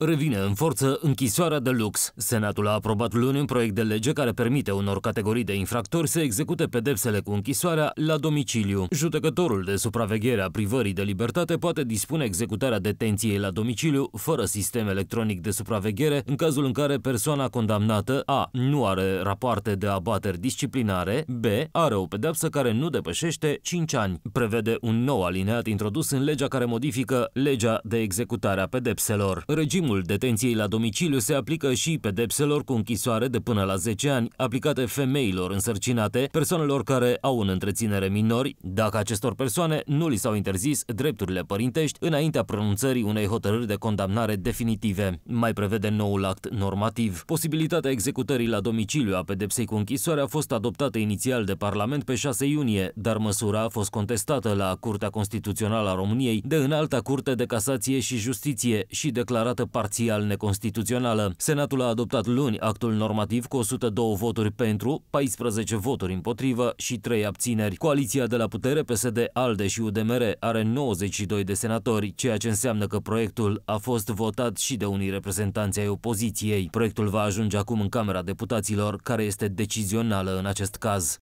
Revine în forță închisoarea de lux. Senatul a aprobat luni un proiect de lege care permite unor categorii de infractori să execute pedepsele cu închisoarea la domiciliu. Judecătorul de supraveghere a privării de libertate poate dispune executarea detenției la domiciliu fără sistem electronic de supraveghere în cazul în care persoana condamnată A. nu are rapoarte de abateri disciplinare, B. are o pedepsă care nu depășește 5 ani. Prevede un nou alineat introdus în legea care modifică legea de executare a pedepselor. Regimul regimul detenției la domiciliu se aplică și pedepselor cu închisoare de până la 10 ani, aplicate femeilor însărcinate, persoanelor care au în întreținere minori, dacă acestor persoane nu li s-au interzis drepturile părintești înaintea pronunțării unei hotărâri de condamnare definitive. Mai prevede noul act normativ. Posibilitatea executării la domiciliu a pedepsei cu închisoare a fost adoptată inițial de Parlament pe 6 iunie, dar măsura a fost contestată la Curtea Constituțională a României de Înalta Curte de Casație și Justiție și declarată parțial neconstituțională. Senatul a adoptat luni actul normativ cu 102 voturi pentru, 14 voturi împotrivă și 3 abțineri. Coaliția de la putere PSD, ALDE și UDMR are 92 de senatori, ceea ce înseamnă că proiectul a fost votat și de unii reprezentanți ai opoziției. Proiectul va ajunge acum în Camera Deputaților, care este decizională în acest caz.